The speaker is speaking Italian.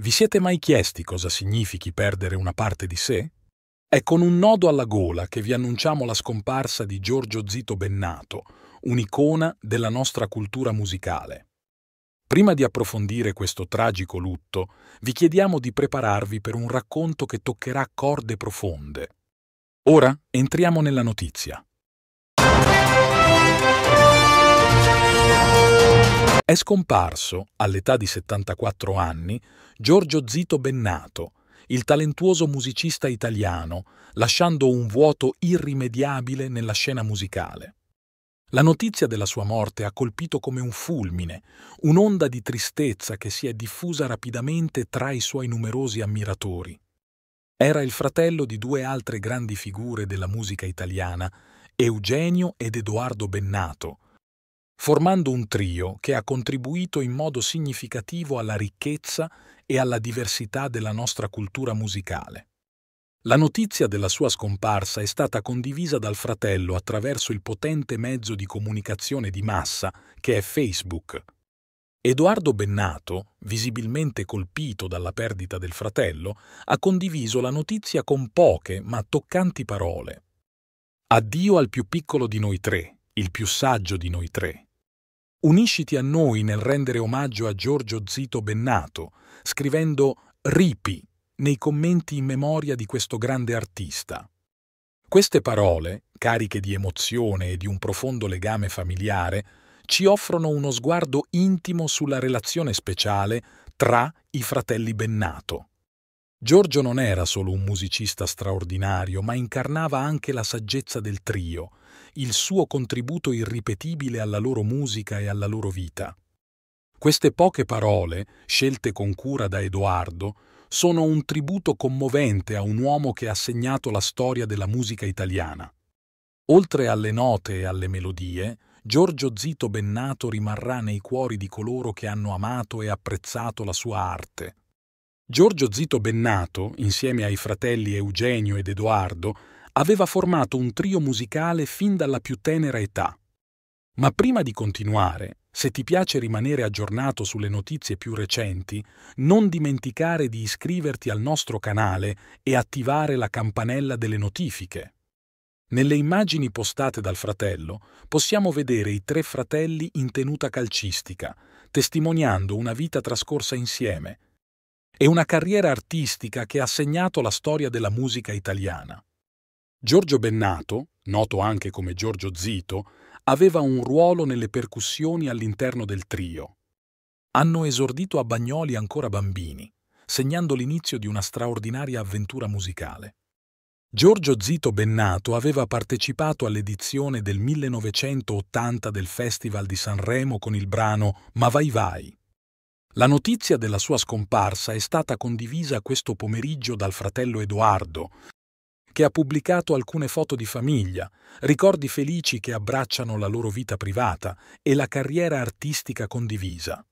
Vi siete mai chiesti cosa significhi perdere una parte di sé? È con un nodo alla gola che vi annunciamo la scomparsa di Giorgio Zito Bennato, un'icona della nostra cultura musicale. Prima di approfondire questo tragico lutto, vi chiediamo di prepararvi per un racconto che toccherà corde profonde. Ora entriamo nella notizia. È scomparso, all'età di 74 anni, Giorgio Zito Bennato, il talentuoso musicista italiano, lasciando un vuoto irrimediabile nella scena musicale. La notizia della sua morte ha colpito come un fulmine, un'onda di tristezza che si è diffusa rapidamente tra i suoi numerosi ammiratori. Era il fratello di due altre grandi figure della musica italiana, Eugenio ed Edoardo Bennato, formando un trio che ha contribuito in modo significativo alla ricchezza e alla diversità della nostra cultura musicale. La notizia della sua scomparsa è stata condivisa dal fratello attraverso il potente mezzo di comunicazione di massa che è Facebook. Edoardo Bennato, visibilmente colpito dalla perdita del fratello, ha condiviso la notizia con poche ma toccanti parole. Addio al più piccolo di noi tre, il più saggio di noi tre. Unisciti a noi nel rendere omaggio a Giorgio Zito Bennato, scrivendo Ripi nei commenti in memoria di questo grande artista. Queste parole, cariche di emozione e di un profondo legame familiare, ci offrono uno sguardo intimo sulla relazione speciale tra i fratelli Bennato. Giorgio non era solo un musicista straordinario, ma incarnava anche la saggezza del trio, il suo contributo irripetibile alla loro musica e alla loro vita. Queste poche parole, scelte con cura da Edoardo, sono un tributo commovente a un uomo che ha segnato la storia della musica italiana. Oltre alle note e alle melodie, Giorgio Zito Bennato rimarrà nei cuori di coloro che hanno amato e apprezzato la sua arte. Giorgio Zito Bennato, insieme ai fratelli Eugenio ed Edoardo, aveva formato un trio musicale fin dalla più tenera età. Ma prima di continuare, se ti piace rimanere aggiornato sulle notizie più recenti, non dimenticare di iscriverti al nostro canale e attivare la campanella delle notifiche. Nelle immagini postate dal fratello possiamo vedere i tre fratelli in tenuta calcistica, testimoniando una vita trascorsa insieme – e una carriera artistica che ha segnato la storia della musica italiana. Giorgio Bennato, noto anche come Giorgio Zito, aveva un ruolo nelle percussioni all'interno del trio. Hanno esordito a Bagnoli ancora bambini, segnando l'inizio di una straordinaria avventura musicale. Giorgio Zito Bennato aveva partecipato all'edizione del 1980 del Festival di Sanremo con il brano Ma vai vai, la notizia della sua scomparsa è stata condivisa questo pomeriggio dal fratello Edoardo, che ha pubblicato alcune foto di famiglia, ricordi felici che abbracciano la loro vita privata e la carriera artistica condivisa.